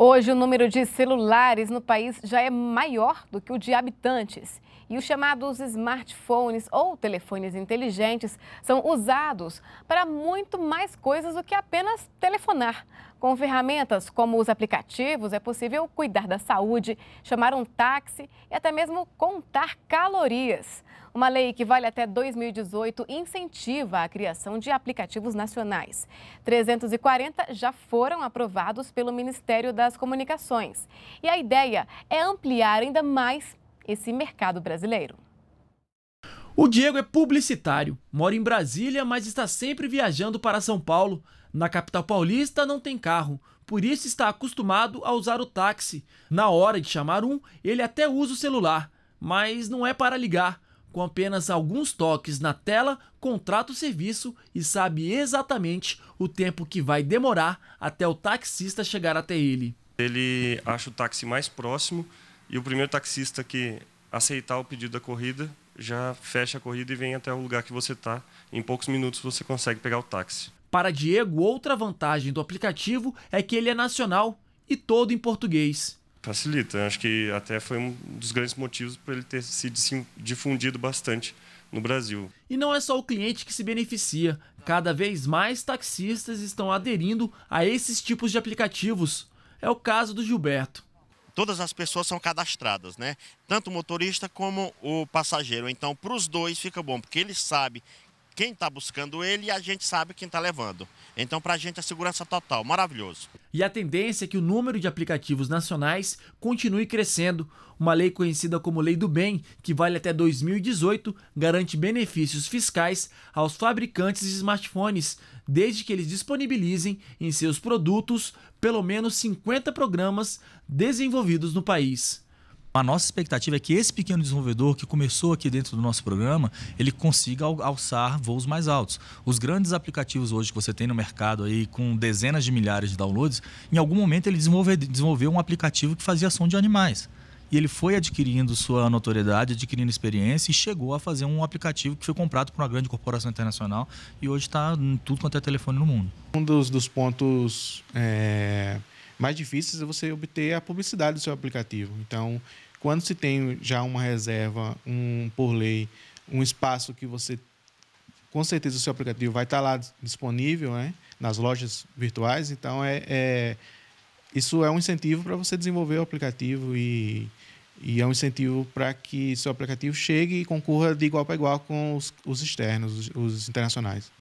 Hoje, o número de celulares no país já é maior do que o de habitantes. E os chamados smartphones ou telefones inteligentes são usados para muito mais coisas do que apenas telefonar. Com ferramentas como os aplicativos, é possível cuidar da saúde, chamar um táxi e até mesmo contar calorias. Uma lei que vale até 2018 incentiva a criação de aplicativos nacionais. 340 já foram aprovados pelo Ministério das Comunicações. E a ideia é ampliar ainda mais esse mercado brasileiro. O Diego é publicitário, mora em Brasília, mas está sempre viajando para São Paulo. Na capital paulista não tem carro, por isso está acostumado a usar o táxi. Na hora de chamar um, ele até usa o celular, mas não é para ligar. Com apenas alguns toques na tela, contrata o serviço e sabe exatamente o tempo que vai demorar até o taxista chegar até ele. Ele acha o táxi mais próximo e o primeiro taxista que aceitar o pedido da corrida já fecha a corrida e vem até o lugar que você está. Em poucos minutos você consegue pegar o táxi. Para Diego, outra vantagem do aplicativo é que ele é nacional e todo em português. Facilita, acho que até foi um dos grandes motivos para ele ter se difundido bastante no Brasil. E não é só o cliente que se beneficia, cada vez mais taxistas estão aderindo a esses tipos de aplicativos. É o caso do Gilberto todas as pessoas são cadastradas, né? Tanto o motorista como o passageiro. Então, para os dois fica bom, porque ele sabe quem está buscando ele e a gente sabe quem está levando. Então, para a gente, é segurança total, maravilhoso. E a tendência é que o número de aplicativos nacionais continue crescendo. Uma lei conhecida como Lei do Bem, que vale até 2018, garante benefícios fiscais aos fabricantes de smartphones, desde que eles disponibilizem em seus produtos pelo menos 50 programas desenvolvidos no país. A nossa expectativa é que esse pequeno desenvolvedor que começou aqui dentro do nosso programa, ele consiga alçar voos mais altos. Os grandes aplicativos hoje que você tem no mercado aí, com dezenas de milhares de downloads, em algum momento ele desenvolve, desenvolveu um aplicativo que fazia som de animais. E ele foi adquirindo sua notoriedade, adquirindo experiência e chegou a fazer um aplicativo que foi comprado por uma grande corporação internacional e hoje está em tudo quanto é telefone no mundo. Um dos, dos pontos é mais difíceis é você obter a publicidade do seu aplicativo. Então, quando se tem já uma reserva, um por lei, um espaço que você com certeza o seu aplicativo vai estar lá disponível, né? Nas lojas virtuais. Então é, é isso é um incentivo para você desenvolver o aplicativo e, e é um incentivo para que seu aplicativo chegue e concorra de igual para igual com os, os externos, os, os internacionais.